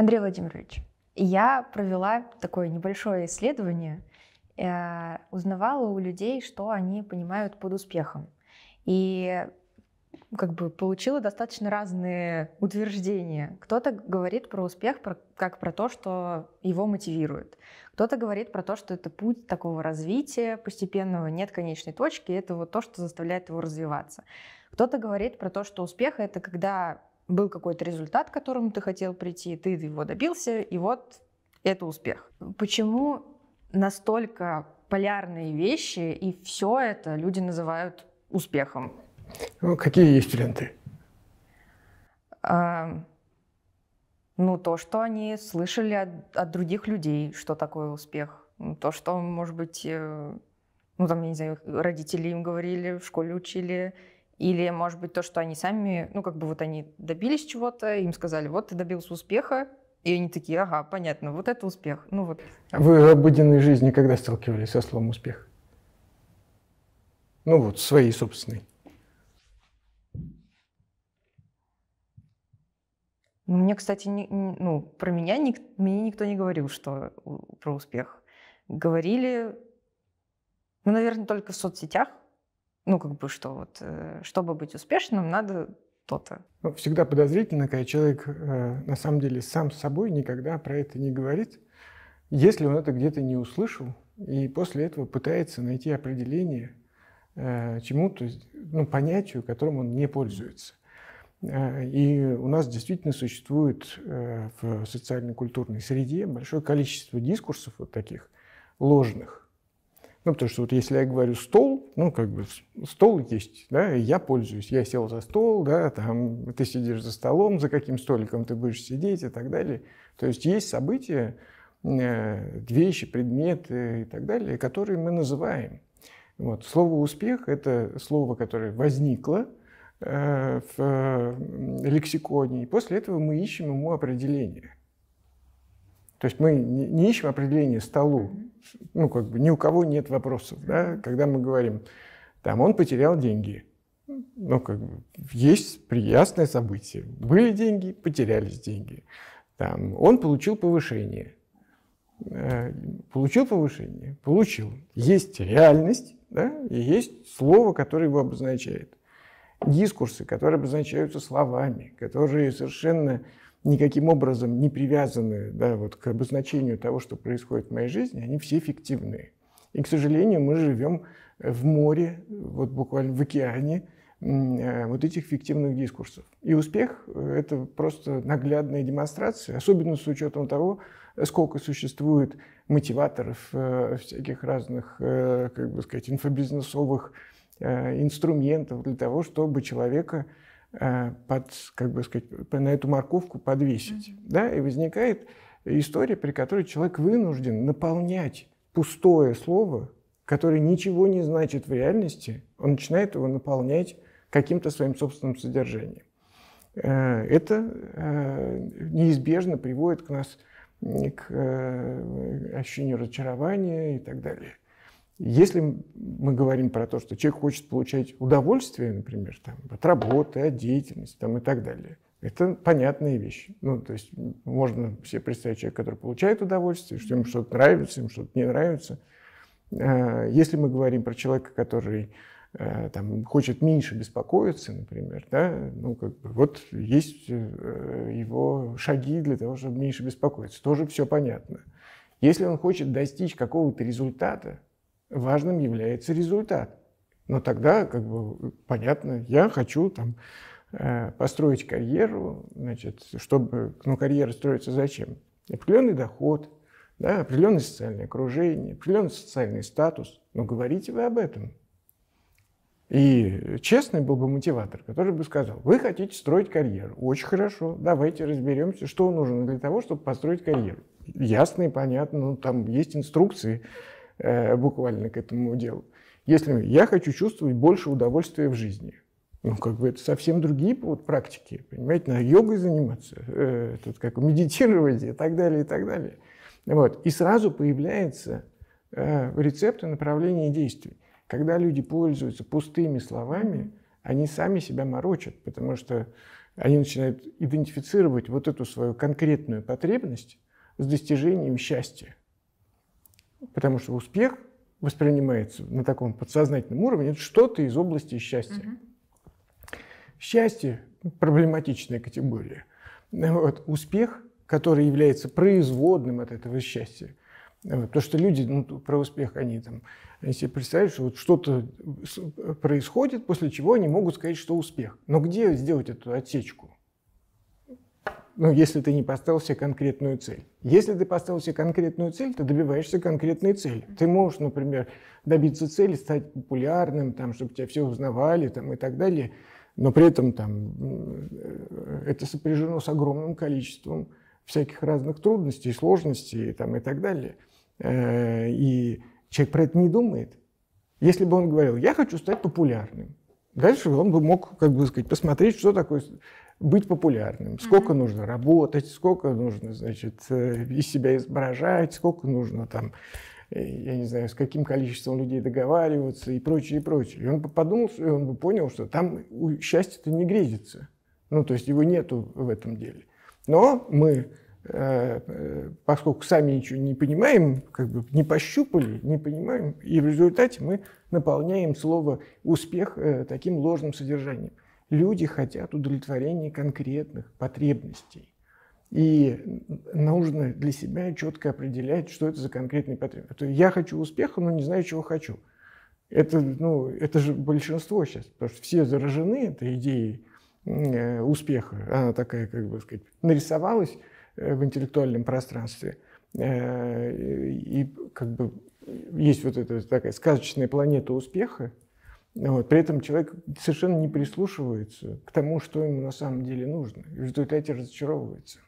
Андрей Владимирович, я провела такое небольшое исследование, э, узнавала у людей, что они понимают под успехом. И как бы получила достаточно разные утверждения. Кто-то говорит про успех как про то, что его мотивирует. Кто-то говорит про то, что это путь такого развития постепенного, нет конечной точки, это вот то, что заставляет его развиваться. Кто-то говорит про то, что успех — это когда был какой-то результат, к которому ты хотел прийти, ты его добился, и вот это успех. Почему настолько полярные вещи и все это люди называют успехом? Ну, какие есть ленты? А, ну, то, что они слышали от, от других людей, что такое успех. Ну, то, что, может быть, э, ну, там, я не знаю, родители им говорили, в школе учили, или, может быть, то, что они сами, ну, как бы вот они добились чего-то, им сказали, вот ты добился успеха, и они такие, ага, понятно, вот это успех. Ну, вот. Вы в обыденной жизни когда сталкивались со словом «успех»? Ну вот, своей собственной. Ну, мне, кстати, не, ну, про меня ник, мне никто не говорил, что э, про успех. Говорили, ну, наверное, только в соцсетях, ну, как бы что, вот, э, чтобы быть успешным, надо то-то. Ну, всегда подозрительно, когда человек э, на самом деле сам с собой никогда про это не говорит, если он это где-то не услышал, и после этого пытается найти определение э, чему-то, ну, понятию, которым он не пользуется. и у нас действительно существует в социально-культурной среде большое количество дискурсов вот таких ложных, ну, потому что вот если я говорю стол, ну, как бы стол есть, да, и я пользуюсь. Я сел за стол, да, там, ты сидишь за столом, за каким столиком ты будешь сидеть и так далее. То есть есть события, э, вещи, предметы и так далее, которые мы называем. Вот. Слово «успех» — это слово, которое возникло э, в э, лексиконе, и после этого мы ищем ему определение. То есть мы не ищем определение столу, ну, как бы ни у кого нет вопросов, да, когда мы говорим, там, он потерял деньги. Ну, как бы, есть приятное событие. Были деньги, потерялись деньги. Там, он получил повышение. Э, получил повышение? Получил. Есть реальность, да, и есть слово, которое его обозначает. Дискурсы, которые обозначаются словами, которые совершенно никаким образом не привязанные, да, вот к обозначению того, что происходит в моей жизни, они все фиктивные. И, к сожалению, мы живем э, в море, вот буквально в океане э, вот этих фиктивных дискурсов. И успех э, – это просто наглядная демонстрация, особенно с учетом того, сколько существует мотиваторов, всяких разных, как бы сказать, инфобизнесовых инструментов для того, чтобы человека Э, под, как бы сказать, на эту морковку подвесить. Mm-hmm. Да? И возникает история, при которой человек вынужден наполнять пустое слово, которое ничего не значит в реальности, он начинает его наполнять каким-то своим собственным содержанием. Э, это э, неизбежно приводит к нас к ощущению разочарования и так далее. Если мы говорим про то, что человек хочет получать удовольствие, например, там, от работы, от деятельности там, и так далее, это понятные вещи. Ну, то есть можно себе представить человека, который получает удовольствие, что ему что-то нравится, ему что-то не нравится. А, если мы говорим про человека, который э, там, хочет меньше беспокоиться, например, да, ну, как бы, вот есть э, его шаги для того, чтобы меньше беспокоиться. Тоже все понятно. Если он хочет достичь какого-то результата, важным является результат. Но тогда, как бы, понятно, я хочу там э, построить карьеру, значит, чтобы, ну, карьера строится зачем? Определенный доход, да, определенное социальное окружение, определенный социальный статус. Но говорите вы об этом. И честный был бы мотиватор, который бы сказал, вы хотите строить карьеру. Очень хорошо, давайте разберемся, что нужно для того, чтобы построить карьеру. Ясно и понятно, ну, там есть инструкции, Э, буквально к этому делу. Если я хочу чувствовать больше удовольствия в жизни, ну, как бы это совсем другие вот, практики, понимаете, надо йогой заниматься, э, тут как медитировать и так далее, и так далее. Вот. И сразу появляются э, рецепты направления действий. Когда люди пользуются пустыми словами, они сами себя морочат, потому что они начинают идентифицировать вот эту свою конкретную потребность с достижением счастья потому что успех воспринимается на таком подсознательном уровне, это что-то из области счастья. Угу. Счастье – проблематичная категория. Вот, успех, который является производным от этого счастья, вот, то, что люди ну, про успех, они там, они себе представляют, что вот что-то э, происходит, после чего они могут сказать, что успех. Но где сделать эту отсечку? ну, если ты не поставил себе конкретную цель. Если ты поставил себе конкретную цель, ты добиваешься конкретной цели. Ты можешь, например, добиться цели, стать популярным, там, чтобы тебя все узнавали там, и так далее, но при этом там, э, это сопряжено с огромным количеством всяких разных трудностей, сложностей там, и так далее. Э, и человек про это не думает. Если бы он говорил, я хочу стать популярным, Дальше он бы мог, как бы сказать, посмотреть, что такое быть популярным, сколько mm-hmm. нужно работать, сколько нужно, значит, э, из себя изображать, сколько нужно там, э, я не знаю, с каким количеством людей договариваться и прочее, и прочее. И он бы подумал, и он бы понял, что там счастье-то не грезится. Ну, то есть его нету в этом деле. Но мы Э, э, поскольку сами ничего не понимаем, как бы не пощупали, не понимаем, и в результате мы наполняем слово «успех» э, таким ложным содержанием. Люди хотят удовлетворения конкретных потребностей. И нужно для себя четко определять, что это за конкретные потребности. Я хочу успеха, но не знаю, чего хочу. Это, ну, это же большинство сейчас, потому что все заражены этой идеей успеха. Она такая, как бы сказать, нарисовалась, Э, в интеллектуальном пространстве. Э, и как бы есть вот эта такая сказочная планета успеха, вот. При этом человек совершенно не прислушивается к тому, что ему на самом деле нужно, и в результате разочаровывается.